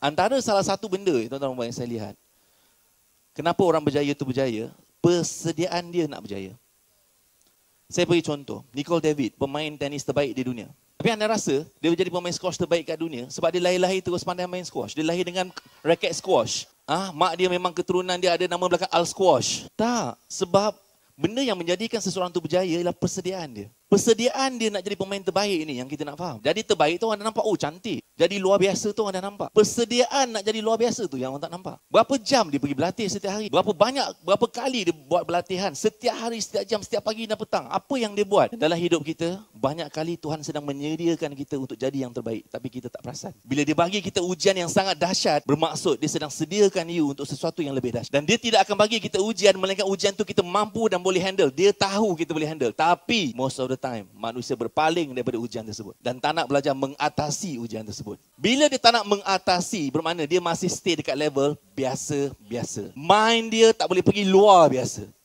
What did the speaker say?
Antara salah satu benda tuan-tuan yang saya lihat. Kenapa orang berjaya itu berjaya? Persediaan dia nak berjaya. Saya beri contoh, Nicole David, pemain tenis terbaik di dunia. Tapi anda rasa dia menjadi pemain squash terbaik kat dunia sebab dia lahir-lahir terus pandai main squash. Dia lahir dengan raket squash. Ah, ha? mak dia memang keturunan dia ada nama belakang Al Squash. Tak, sebab benda yang menjadikan seseorang tu berjaya ialah persediaan dia. Persediaan dia nak jadi pemain terbaik ini yang kita nak faham. Jadi terbaik itu orang nampak, oh cantik jadi luar biasa tu orang dah nampak. Persediaan nak jadi luar biasa tu yang orang tak nampak. Berapa jam dia pergi berlatih setiap hari? Berapa banyak, berapa kali dia buat berlatihan? Setiap hari, setiap jam, setiap pagi dan petang. Apa yang dia buat? Dalam hidup kita, banyak kali Tuhan sedang menyediakan kita untuk jadi yang terbaik. Tapi kita tak perasan. Bila dia bagi kita ujian yang sangat dahsyat, bermaksud dia sedang sediakan you untuk sesuatu yang lebih dahsyat. Dan dia tidak akan bagi kita ujian, melainkan ujian tu kita mampu dan boleh handle. Dia tahu kita boleh handle. Tapi, most of the time, manusia berpaling daripada ujian tersebut. Dan tak nak belajar mengatasi ujian tersebut tersebut. Bila dia tak nak mengatasi, bermakna dia masih stay dekat level biasa-biasa. Mind dia tak boleh pergi luar biasa.